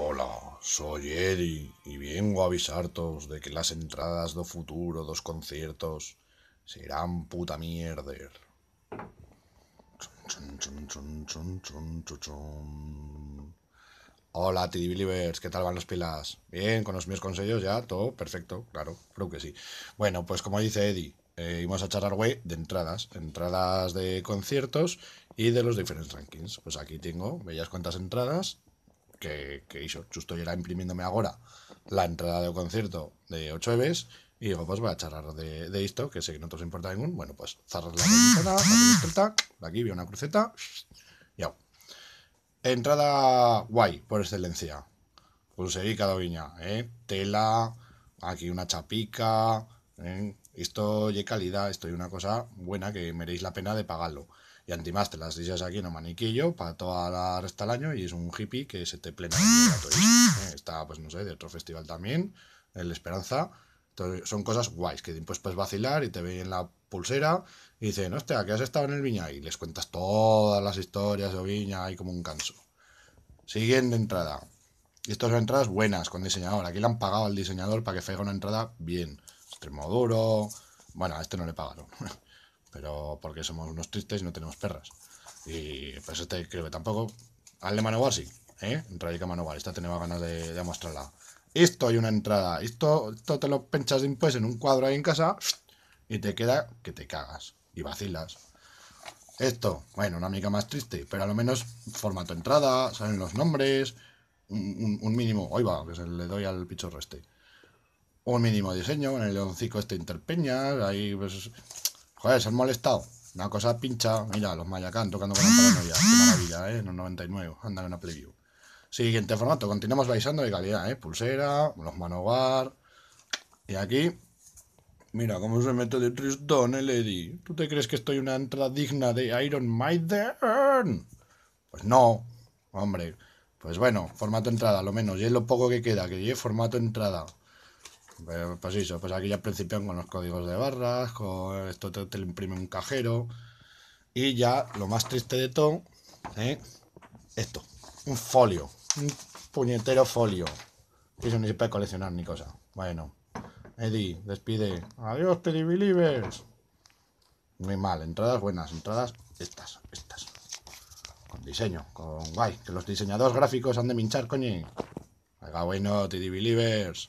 Hola, soy Eddie y vengo a avisartos de que las entradas de futuro dos conciertos serán puta mierder. Hola, TD Believers, ¿qué tal van los pilas? Bien, con los míos consejos ya, todo perfecto, claro, creo que sí. Bueno, pues como dice Eddie, eh, íbamos a charlar güey de entradas, entradas de conciertos y de los diferentes rankings. Pues aquí tengo bellas cuantas entradas que, hizo yo justo era imprimiéndome ahora la entrada de concierto de 8 EVs y digo, pues voy a charlar de, esto, que sé que no te importa ningún, bueno, pues cerrar la cruceta, aquí vi una cruceta, ya, Entrada guay, por excelencia. Conseguí cada viña, eh? Tela, aquí una chapica, eh? Esto de calidad, esto es una cosa buena que merece la pena de pagarlo. Y más, te las dices aquí en un maniquillo para toda la resta del año y es un hippie que se te plena. ¿eh? Está, pues no sé, de otro festival también, en la Esperanza. son cosas guays que pues puedes vacilar y te ven la pulsera y dicen, hostia, que has estado en el Viña y les cuentas todas las historias de Viña y como un canso. Siguiente entrada. Y estas son entradas buenas con diseñador. Aquí le han pagado al diseñador para que haga una entrada bien duro, Bueno, a este no le pagaron. Pero porque somos unos tristes y no tenemos perras. Y pues este creo que tampoco. Al de sí, ¿eh? Radica manual Esta tenía ganas de, mostrarla. Esto hay una entrada. Esto, te lo penchas después en un cuadro ahí en casa y te queda que te cagas y vacilas. Esto, bueno, una mica más triste, pero a lo menos formato entrada, salen los nombres, un, mínimo. Hoy va, que se le doy al pichorro este un mínimo diseño, con el leoncico este interpeña, ahí pues... Joder, se han molestado. Una cosa pincha. Mira, los Mayacán tocando con la paranoia. Qué maravilla, ¿eh? En el 99. en una preview. Siguiente formato. Continuamos baisando de calidad, ¿eh? Pulsera, los manobar. Y aquí... Mira cómo se mete de tristón el Eddy, ¿Tú te crees que estoy una entrada digna de Iron Maiden? Pues no, hombre. Pues bueno, formato entrada, lo menos. Y es lo poco que queda, que lleve formato entrada. Pues, pues eso, pues aquí ya principio con los códigos de barras, con esto te, imprime un cajero. Y ya lo más triste de todo, ¿eh? esto, un folio, un puñetero folio. Que eso ni se puede coleccionar ni cosa. Bueno, Eddie, despide. Adiós, Believers. Muy mal, entradas buenas, entradas estas, estas. Con diseño, con guay, que los diseñadores gráficos han de minchar, coño. haga bueno, Teddy Believers.